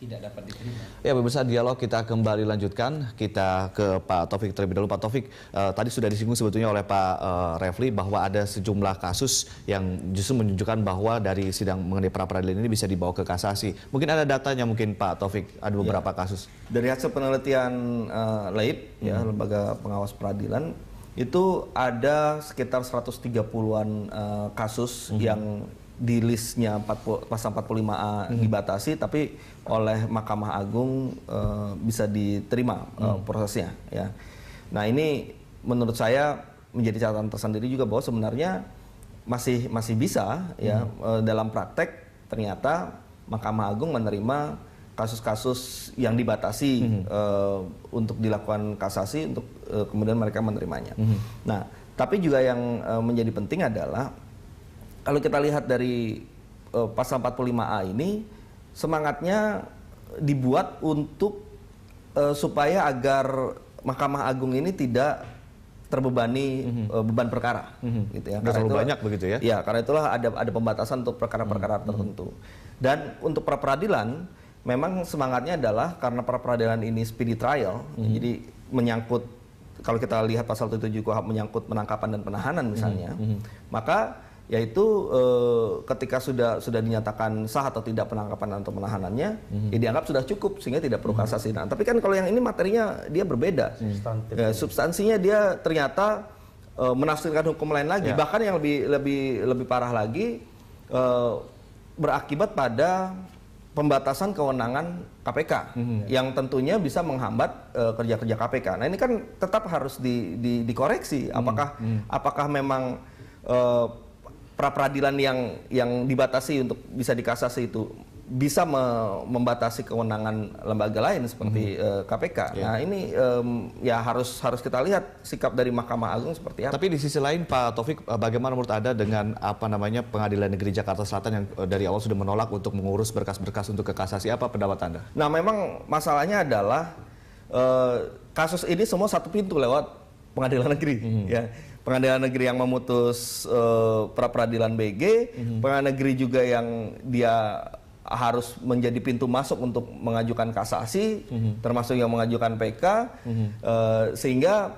tidak dapat diterima. Ya pemirsa dialog kita kembali lanjutkan kita ke Pak Taufik terlebih dahulu Pak Taufik uh, tadi sudah disinggung sebetulnya oleh Pak uh, Refli bahwa ada sejumlah kasus yang justru menunjukkan bahwa dari sidang mengenai pra peradilan ini bisa dibawa ke kasasi. Mungkin ada datanya mungkin Pak Taufik ada ya. beberapa ya. kasus. Dari hasil penelitian uh, eh, LAIP ya, hmm. ya lembaga pengawas peradilan itu ada sekitar 130-an uh, kasus hmm. yang di listnya 40, pasal 45A hmm. dibatasi, tapi oleh Mahkamah Agung uh, bisa diterima uh, hmm. prosesnya. Ya. Nah ini menurut saya menjadi catatan tersendiri juga bahwa sebenarnya masih masih bisa ya uh, dalam praktek ternyata Mahkamah Agung menerima kasus-kasus yang dibatasi hmm. uh, untuk dilakukan kasasi untuk uh, kemudian mereka menerimanya. Hmm. Nah tapi juga yang menjadi penting adalah kalau kita lihat dari uh, pasal 45A ini semangatnya dibuat untuk uh, supaya agar Mahkamah Agung ini tidak terbebani mm -hmm. uh, beban perkara mm -hmm. gitu ya. terlalu banyak begitu ya. Ya, karena itulah ada ada pembatasan untuk perkara-perkara mm -hmm. tertentu. Dan untuk pra peradilan memang semangatnya adalah karena pra peradilan ini speedy trial, mm -hmm. jadi menyangkut kalau kita lihat pasal 77 KUHP menyangkut penangkapan dan penahanan misalnya, mm -hmm. maka yaitu e, ketika sudah sudah dinyatakan sah atau tidak penangkapan atau penahanannya mm-hmm. ya dianggap sudah cukup sehingga tidak perlu mm-hmm. kasasi. Nah, tapi kan kalau yang ini materinya dia berbeda. Ya, substansinya dia ternyata e, menafsirkan hukum lain lagi, yeah. bahkan yang lebih lebih lebih parah lagi e, berakibat pada pembatasan kewenangan KPK mm-hmm. Ya. yang tentunya bisa menghambat kerja-kerja KPK. Nah, ini kan tetap harus di, di, dikoreksi mhm. apakah mm-hmm. apakah memang uh, pra peradilan yang yang dibatasi untuk bisa dikasasi itu bisa me membatasi kewenangan lembaga lain seperti mm -hmm. uh, eh, KPK. Yeah. Nah ini um, ya harus harus kita lihat sikap dari Mahkamah Agung seperti apa. Tapi di sisi lain Pak Taufik, eh, bagaimana menurut anda dengan apa namanya Pengadilan Negeri Jakarta Selatan yang eh, dari awal sudah menolak untuk mengurus berkas-berkas untuk kekasasi apa pendapat anda? Nah memang masalahnya adalah uh, kasus ini semua satu pintu lewat Pengadilan Negeri. Mm -hmm. Ya pengadilan negeri yang memutus uh, eh, pra peradilan BG, mm-hmm. pengadilan negeri juga yang dia harus menjadi pintu masuk untuk mengajukan kasasi, mm-hmm. termasuk yang mengajukan PK, mm-hmm. uh, eh, sehingga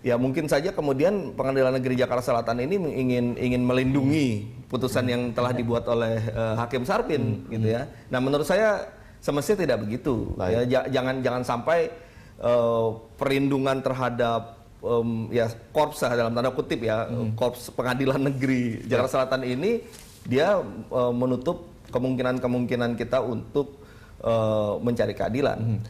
ya mungkin saja kemudian pengadilan negeri Jakarta Selatan ini ingin ingin melindungi mm-hmm. putusan yang telah mhm. dibuat oleh uh, Hakim Sarpin, mm-hmm. gitu ya. Nah menurut saya semestinya tidak begitu, ya jangan jangan sampai uh, perlindungan terhadap um, ya korps dalam tanda kutip ya hmm. korps pengadilan negeri Jakarta ya. Selatan ini dia uh, menutup kemungkinan-kemungkinan kita untuk uh, mencari keadilan. Hmm.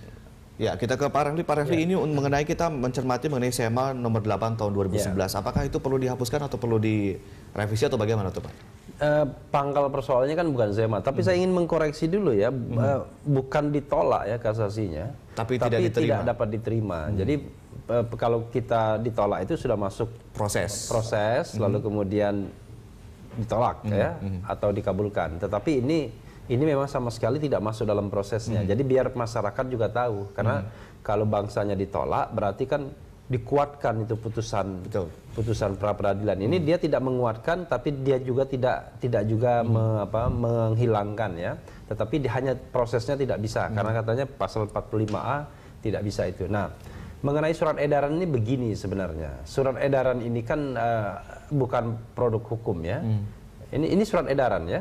Ya, kita ke Pak Refli. Pak Refli ya. ini mengenai kita mencermati mengenai SEMA nomor 8 tahun 2011. Ya. Apakah itu perlu dihapuskan atau perlu direvisi atau bagaimana tuh Pak? Uh, pangkal persoalannya kan bukan SEMA, tapi hmm. saya ingin mengkoreksi dulu ya, hmm. bukan ditolak ya kasasinya, tapi, tapi tidak, tidak dapat diterima. Hmm. Jadi Eh, kalau kita ditolak itu sudah masuk proses proses hmm lalu kemudian ditolak hmm ya hmm atau dikabulkan tetapi ini ini memang sama sekali tidak masuk dalam prosesnya hmm jadi biar masyarakat juga tahu karena hmm kalau bangsanya ditolak berarti kan dikuatkan itu putusan Betul. putusan pra peradilan ini hmm. dia tidak menguatkan tapi dia juga tidak tidak juga hmm. me, apa, menghilangkan ya tetapi hanya prosesnya tidak bisa hmm. karena katanya pasal 45A tidak bisa itu nah mengenai surat edaran ini begini sebenarnya. Surat edaran ini kan uh, bukan produk hukum ya. Hmm. Ini ini surat edaran ya.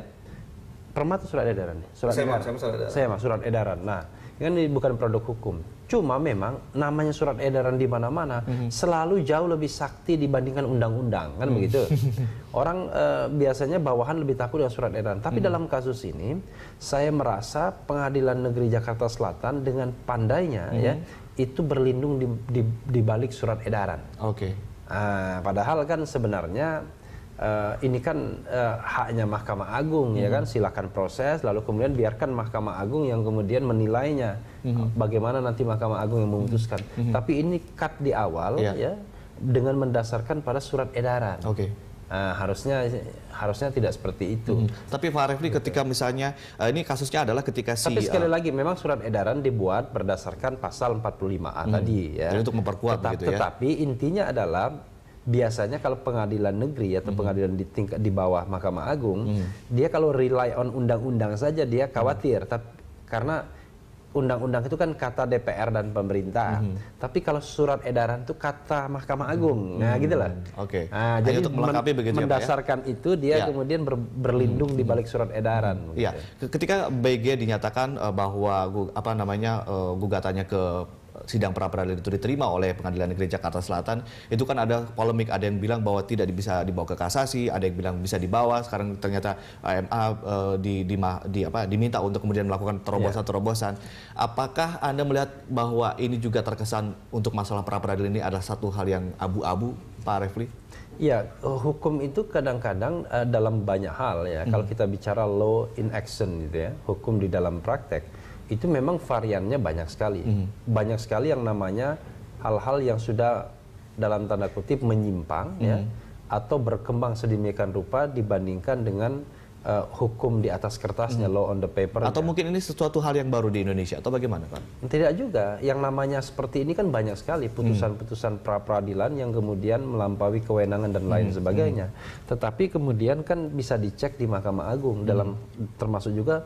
permat surat edaran. Surat saya edaran. Saya surat surat edaran. Nah, kan ini bukan produk hukum. Cuma memang namanya surat edaran di mana-mana -hmm. selalu jauh lebih sakti dibandingkan undang-undang kan hmm. begitu. Orang uh, biasanya bawahan lebih takut dengan surat edaran. Tapi hmm. dalam kasus ini saya merasa Pengadilan Negeri Jakarta Selatan dengan pandainya hmm. ya itu berlindung di, di, di balik surat edaran. Oke. Okay. Uh, padahal kan sebenarnya uh, ini kan uh, haknya Mahkamah Agung ya hmm. ya kan silakan proses lalu kemudian biarkan Mahkamah Agung yang kemudian menilainya hmm. bagaimana nanti Mahkamah Agung yang memutuskan hmm. tapi ini cut di awal yeah. ya dengan mendasarkan pada surat edaran okay. Uh, harusnya harusnya tidak seperti itu. Hmm. Tapi Pak Refli gitu. ketika misalnya uh, ini kasusnya adalah ketika si Tapi sekali uh, lagi memang surat edaran dibuat berdasarkan pasal 45A hmm. tadi ya. Jadi untuk memperkuat Tetap, begitu ya. Tetapi intinya adalah biasanya kalau pengadilan negeri atau hmm. pengadilan di tingkat di bawah Mahkamah Agung, hmm. dia kalau rely on undang-undang saja dia khawatir. Hmm. Tapi karena undang-undang itu kan kata DPR dan pemerintah. Mm -hmm. Tapi kalau surat edaran itu kata Mahkamah Agung. Mm -hmm. Nah, gitu lah. Mhm. Oke. Okay. Nah, jadi untuk melengkapi men begitu ya, ya? mendasarkan ya, itu dia ya. kemudian ber berlindung mm -hmm. di mhm. balik surat edaran. Mhm. Gitu. Iya. Gitu. Ketika BG dinyatakan uh, bahwa apa namanya uh, gugatannya ke sidang pra peradilan itu diterima oleh Pengadilan Negeri Jakarta Selatan, itu kan ada polemik, ada yang bilang bahwa tidak bisa dibawa ke kasasi, ada yang bilang bisa dibawa. Sekarang ternyata eh, MA uh, eh, di, di, di apa diminta untuk kemudian melakukan terobosan-terobosan. Iya. Apakah Anda melihat bahwa ini juga terkesan untuk masalah pra peradilan ini adalah satu hal yang abu-abu, Pak Refli? Ya, hukum itu kadang-kadang uh, dalam banyak hal ya. Hmm. Kalau kita bicara law in action gitu ya, hukum di dalam praktek itu memang variannya banyak sekali. Mm. Banyak sekali yang namanya hal-hal yang sudah dalam tanda kutip menyimpang mm. ya hmm. atau berkembang sedemikian rupa dibandingkan dengan uh, hukum di atas kertasnya, hmm. law on the paper. Atau mungkin ini sesuatu hal yang baru di Indonesia atau bagaimana Pak? Tidak juga. Yang namanya seperti ini kan banyak sekali hmm. putusan-putusan pra peradilan yang kemudian melampaui kewenangan dan lain hmm. sebagainya. Hmm. Tetapi kemudian kan bisa dicek di Mahkamah Agung hmm. dalam termasuk juga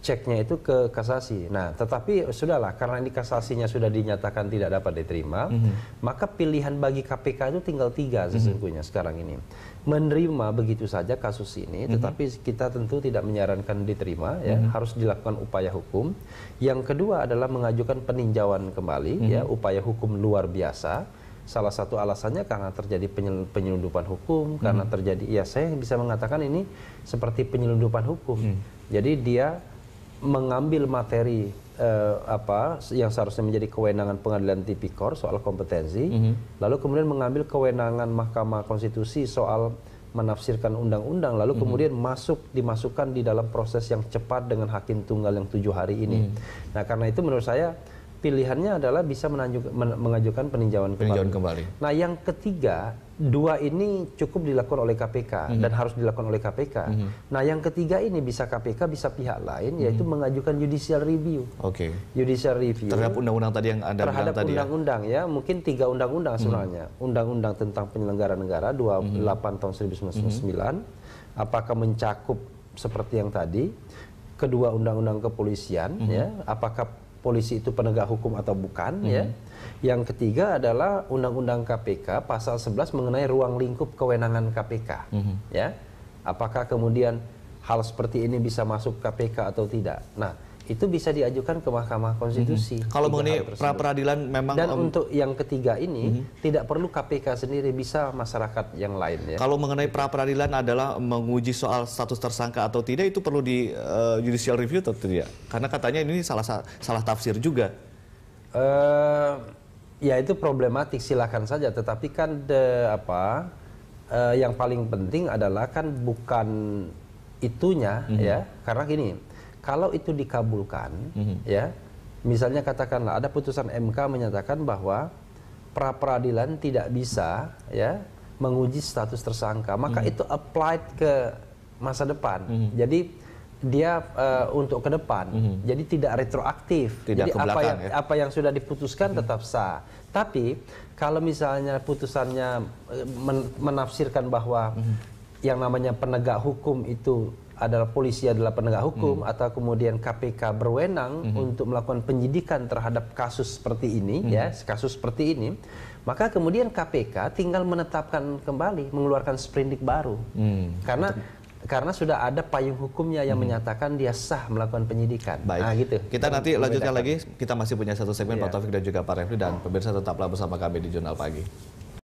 ceknya itu ke kasasi. Nah, tetapi sudahlah karena ini kasasinya sudah dinyatakan tidak dapat diterima, mm -hmm. maka pilihan bagi KPK itu tinggal tiga mhm. sesungguhnya mm -hmm. sekarang ini. Menerima begitu saja kasus ini, mm -hmm. tetapi kita tentu tidak menyarankan diterima ya, mm -hmm. harus dilakukan upaya hukum. Yang kedua adalah mengajukan peninjauan kembali mm -hmm. ya, upaya hukum luar biasa salah satu alasannya karena terjadi penyelundupan hukum hmm. karena mhm. terjadi ya saya bisa mengatakan ini seperti penyelundupan hukum hmm. jadi dia mengambil materi eh, apa yang seharusnya menjadi kewenangan pengadilan tipikor soal kompetensi, mm -hmm. lalu kemudian mengambil kewenangan Mahkamah Konstitusi soal menafsirkan undang-undang, lalu mm -hmm. kemudian masuk dimasukkan di dalam proses yang cepat dengan hakim tunggal yang tujuh hari ini. Mm -hmm. Nah karena itu menurut saya pilihannya adalah bisa menanjuk, men, mengajukan peninjauan, peninjauan kembali. Nah yang ketiga dua ini cukup dilakukan oleh KPK mm-hmm. dan mhm. harus dilakukan oleh KPK. Mm-hmm. Nah, yang ketiga ini bisa KPK, bisa pihak lain, mhm. yaitu mm-hmm. mengajukan judicial review. Oke. Okay. Judicial review terhadap undang-undang tadi yang Anda terhadap tadi. Terhadap ya? undang-undang ya? ya, mungkin tiga undang-undang mhm. sebenarnya. Mm-hmm. Undang-undang tentang penyelenggara negara 28 mm-hmm. tahun 1999, mm-hmm. apakah mencakup seperti yang tadi? Kedua undang-undang kepolisian, mm-hmm. ya, apakah polisi itu penegak hukum atau bukan mm -hmm. ya. Yang ketiga adalah Undang-Undang KPK pasal 11 mengenai ruang lingkup kewenangan KPK. Mm -hmm. Ya. Apakah kemudian hal seperti ini bisa masuk KPK atau tidak. Nah, itu bisa diajukan ke Mahkamah Konstitusi. Mm -hmm. Kalau mengenai pra peradilan memang dan um, untuk yang ketiga ini mm -hmm. tidak perlu KPK sendiri bisa masyarakat yang lain ya. Kalau mengenai pra peradilan adalah menguji soal status tersangka atau tidak itu perlu di uh, judicial review atau tidak? Karena katanya ini salah salah tafsir juga. Uh, ya itu problematik silakan saja tetapi kan de, apa uh, yang paling penting adalah kan bukan itunya mm -hmm. ya karena gini kalau itu dikabulkan mm-hmm. ya misalnya katakanlah ada putusan MK menyatakan bahwa pra peradilan tidak bisa ya menguji status tersangka maka mm-hmm. itu applied ke masa depan mm-hmm. jadi dia uh, untuk ke depan mm-hmm. jadi tidak retroaktif tidak jadi apa yang ya? apa yang sudah diputuskan mm-hmm. tetap sah tapi kalau misalnya putusannya eh, men menafsirkan bahwa mm-hmm. yang namanya penegak hukum itu adalah polisi adalah penegak hukum hmm. atau kemudian KPK berwenang hmm. untuk melakukan penyidikan terhadap kasus seperti ini hmm. ya kasus seperti ini maka kemudian KPK tinggal menetapkan kembali mengeluarkan sprindik baru hmm. karena karena sudah ada payung hukumnya yang hmm. menyatakan dia sah melakukan penyidikan. Baik. Nah, gitu. Kita dan nanti lanjutkan lagi. Kita masih punya satu segmen yeah. Pak iya. Taufik dan juga Pak Refli dan iya. pemirsa tetaplah bersama kami di Jurnal Pagi.